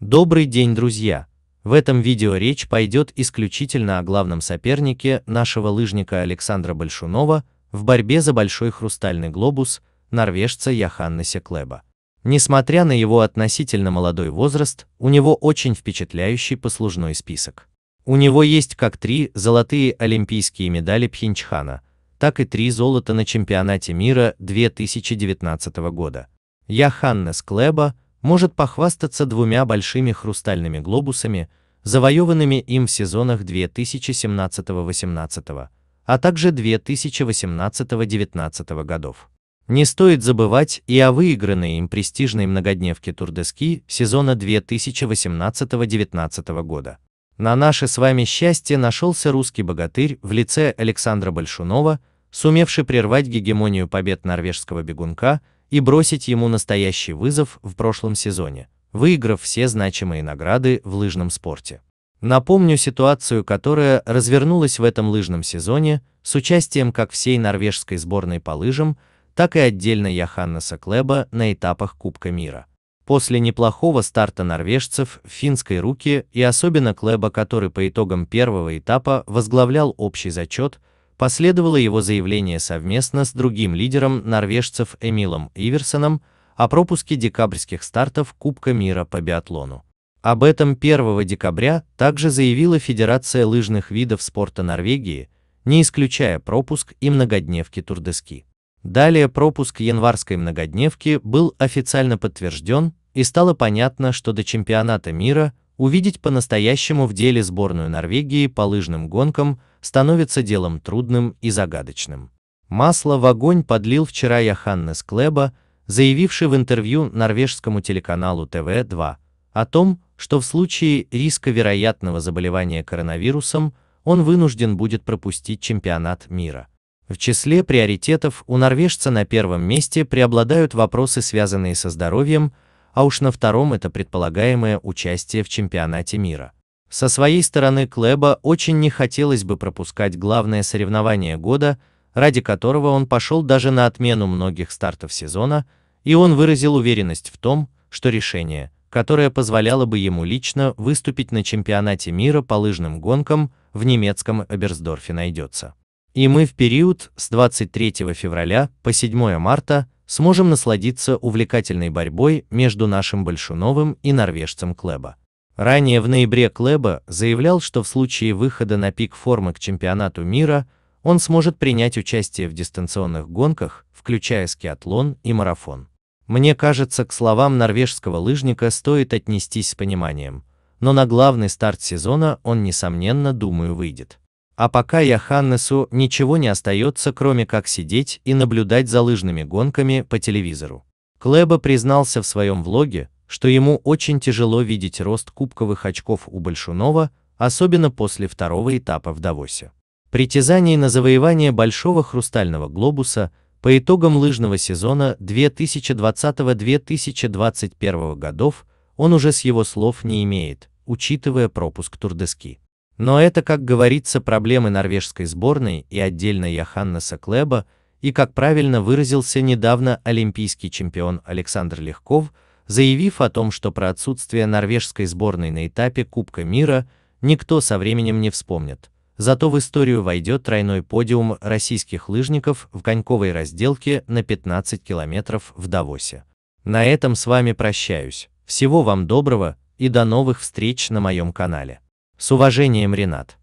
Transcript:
Добрый день, друзья! В этом видео речь пойдет исключительно о главном сопернике нашего лыжника Александра Большунова в борьбе за большой хрустальный глобус, норвежца Яханнеса Клеба. Несмотря на его относительно молодой возраст, у него очень впечатляющий послужной список. У него есть как три золотые олимпийские медали Пхенчхана, так и три золота на чемпионате мира 2019 года. Яханнес Клеба – может похвастаться двумя большими хрустальными глобусами, завоеванными им в сезонах 2017-18, а также 2018-19 годов. Не стоит забывать и о выигранной им престижной многодневке Турдески сезона 2018-19 года. На наше с вами счастье нашелся русский богатырь в лице Александра Большунова, сумевший прервать гегемонию побед норвежского бегунка и бросить ему настоящий вызов в прошлом сезоне, выиграв все значимые награды в лыжном спорте. Напомню ситуацию, которая развернулась в этом лыжном сезоне с участием как всей норвежской сборной по лыжам, так и отдельно Яханнеса Клеба на этапах Кубка мира. После неплохого старта норвежцев в финской руке и особенно Клеба, который по итогам первого этапа возглавлял общий зачет, Последовало его заявление совместно с другим лидером норвежцев Эмилом Иверсоном о пропуске декабрьских стартов Кубка мира по биатлону. Об этом 1 декабря также заявила Федерация лыжных видов спорта Норвегии, не исключая пропуск и многодневки турдески. Далее пропуск январской многодневки был официально подтвержден, и стало понятно, что до чемпионата мира Увидеть по-настоящему в деле сборную Норвегии по лыжным гонкам становится делом трудным и загадочным. Масло в огонь подлил вчера Яханнес Клеба, заявивший в интервью норвежскому телеканалу ТВ-2 о том, что в случае риска вероятного заболевания коронавирусом он вынужден будет пропустить чемпионат мира. В числе приоритетов у норвежца на первом месте преобладают вопросы, связанные со здоровьем, а уж на втором это предполагаемое участие в чемпионате мира. Со своей стороны Клеба очень не хотелось бы пропускать главное соревнование года, ради которого он пошел даже на отмену многих стартов сезона, и он выразил уверенность в том, что решение, которое позволяло бы ему лично выступить на чемпионате мира по лыжным гонкам в немецком Эберсдорфе найдется. И мы в период с 23 февраля по 7 марта сможем насладиться увлекательной борьбой между нашим Большуновым и норвежцем Клэба. Ранее в ноябре Клэба заявлял, что в случае выхода на пик формы к чемпионату мира он сможет принять участие в дистанционных гонках, включая скиатлон и марафон. Мне кажется, к словам норвежского лыжника стоит отнестись с пониманием, но на главный старт сезона он, несомненно, думаю, выйдет. А пока Яханнесу ничего не остается, кроме как сидеть и наблюдать за лыжными гонками по телевизору. Клеба признался в своем влоге, что ему очень тяжело видеть рост кубковых очков у Большунова, особенно после второго этапа в Давосе. Притязаний на завоевание большого хрустального глобуса по итогам лыжного сезона 2020-2021 годов он уже с его слов не имеет, учитывая пропуск турдески. Но это, как говорится, проблемы норвежской сборной и отдельно Яханнеса Клеба, и, как правильно выразился недавно олимпийский чемпион Александр Легков, заявив о том, что про отсутствие норвежской сборной на этапе Кубка мира никто со временем не вспомнит. Зато в историю войдет тройной подиум российских лыжников в коньковой разделке на 15 километров в Давосе. На этом с вами прощаюсь. Всего вам доброго и до новых встреч на моем канале. С уважением, Ренат.